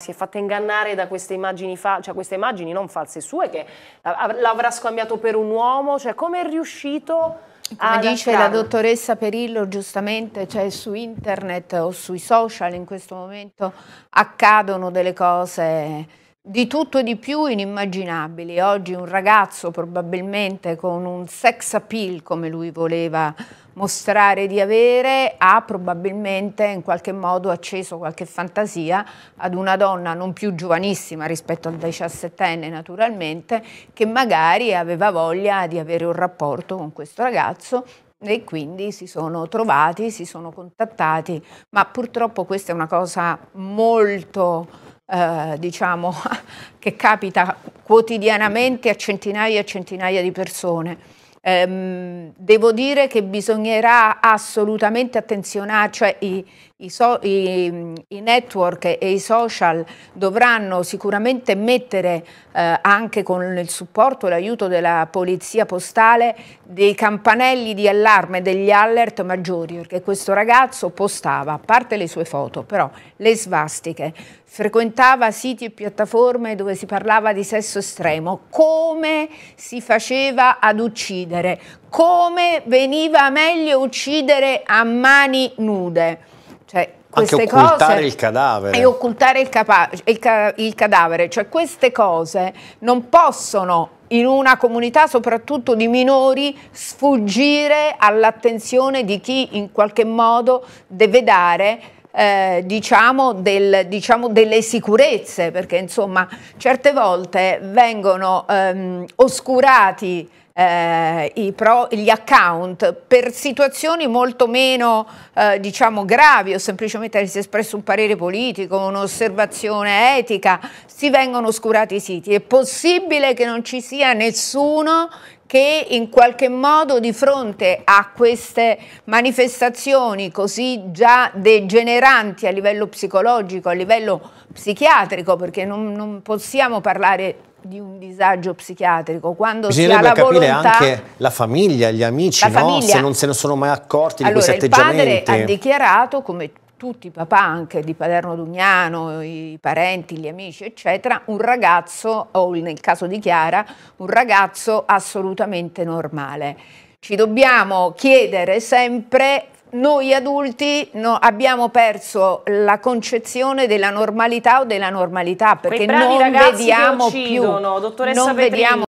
si è fatta ingannare da queste immagini, cioè queste immagini non false sue, che l'avrà scambiato per un uomo, cioè come è riuscito... Come dice la dottoressa Perillo giustamente, cioè su internet o sui social in questo momento accadono delle cose di tutto e di più inimmaginabili. Oggi un ragazzo probabilmente con un sex appeal come lui voleva mostrare di avere ha probabilmente in qualche modo acceso qualche fantasia ad una donna non più giovanissima rispetto al 17enne naturalmente, che magari aveva voglia di avere un rapporto con questo ragazzo e quindi si sono trovati, si sono contattati, ma purtroppo questa è una cosa molto, eh, diciamo, che capita quotidianamente a centinaia e centinaia di persone. Ehm, devo dire che bisognerà assolutamente attenzionare, cioè i, i, so, i, i network e i social dovranno sicuramente mettere eh, anche con il supporto e l'aiuto della polizia postale dei campanelli di allarme, degli alert maggiori, perché questo ragazzo postava, a parte le sue foto, però le svastiche, frequentava siti e piattaforme dove si parlava di sesso estremo, come si faceva ad uccidere genere, come veniva meglio uccidere a mani nude. Cioè, queste anche occultare cose, il cadavere. E occultare il, il, ca il cadavere, cioè queste cose non possono in una comunità soprattutto di minori sfuggire all'attenzione di chi in qualche modo deve dare eh, diciamo, del, diciamo, delle sicurezze, perché insomma certe volte vengono ehm, oscurati eh, pro, gli account per situazioni molto meno eh, diciamo gravi o semplicemente si è espresso un parere politico, un'osservazione etica, si vengono oscurati i siti. È possibile che non ci sia nessuno che in qualche modo di fronte a queste manifestazioni così già degeneranti a livello psicologico, a livello psichiatrico, perché non, non possiamo parlare di un disagio psichiatrico quando si ha la capire anche la famiglia, gli amici, no? famiglia. se non se ne sono mai accorti allora, di questi atteggiamenti. Il padre ha dichiarato come tutti i papà anche di Palermo Dugnano, i parenti, gli amici, eccetera, un ragazzo, o nel caso di Chiara, un ragazzo assolutamente normale. Ci dobbiamo chiedere sempre, noi adulti no, abbiamo perso la concezione della normalità o della normalità, perché non vediamo più,